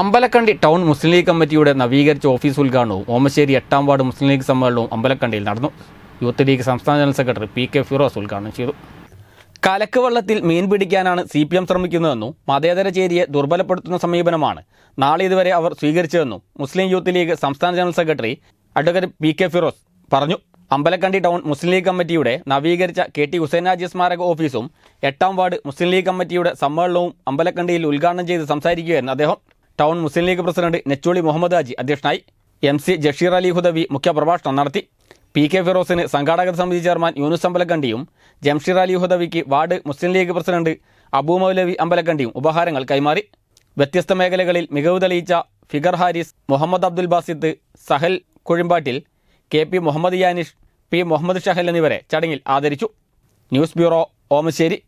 Ambalakkandi town Muslim league കമ്മിറ്റിയുടെ നവീകരിച്ച office ഉദ്ഘാടനവും ഓമശ്ശേരി എട്ടാം വാർഡ് മുസ്ലിം ലീഗ് സമ്മേളനവും അമ്പലക്കണ്ടിയിൽ നടന്നു യൂത്ത് ലീഗ് സംസ്ഥാന general secretary P K Firoz ഉദ്ഘാടനം ചെയ്തു കലക്ക് വള്ളത്തിൽ മീൻ പിടിക്കാനാണ് സി പി എം ശ്രമിക്കുന്നതെന്നും മതേതര ചേരിയെ ദുർബലപ്പെടുത്തുന്ന സമീപനമാണ് നാളെ ഇതുവരെ അവർ സ്വീകരിച്ചതെന്നും മുസ്ലിം യൂത്ത് ലീഗ് സംസ്ഥാന general secretary advocate P K Firoz പറഞ്ഞു അമ്പലക്കണ്ടി ടൗൺ മുസ്ലിം ലീഗ് കമ്മിറ്റിയുടെ നവീകരിച്ച കെ ടി ഹുസൈനാജി സ്മാരക ഓഫീസും എട്ടാം വാർഡ് മുസ്ലിം ലീഗ് കമ്മിറ്റിയുടെ സമ്മേളനവും അമ്പലക്കണ്ടിയിൽ ഉദ്ഘാടനം ചെയ്ത് സംസാരിക്കുകയായിരുന്നു അദ്ദേഹം ടൗൺ മുസ്ലിം ലീഗ് പ്രസിഡന്റ് നെച്ചോളി മുഹമ്മദ് ഹാജി അധ്യക്ഷനായി എം സി ജഷീർ അലി ഹുദവി മുഖ്യപ്രഭാഷണം നടത്തി പി കെ ഫിറോസിന് സംഘാടക സമിതി ചെയർമാൻ യൂനുസ് അമ്പലക്കണ്ടിയും ജംഷീർ അലി ഹുദവിക്ക് വാർഡ് മുസ്ലിം ലീഗ് പ്രസിഡന്റ് അബൂ മൗലവി അമ്പലക്കണ്ടിയും ഉപഹാരങ്ങൾ കൈമാറി വ്യത്യസ്ത മേഖലകളിൽ മികവ് തെളിയിച്ച ഫിഗർ Haris Muhammad Abdul Basid Sahal Kuzhimpattil K P Muhammad Yanish P Muhammad Shahal എന്നിവരെ ചടങ്ങിൽ ആദരിച്ചു ന്യൂസ് ബ്യൂറോ ഓമശ്ശേരി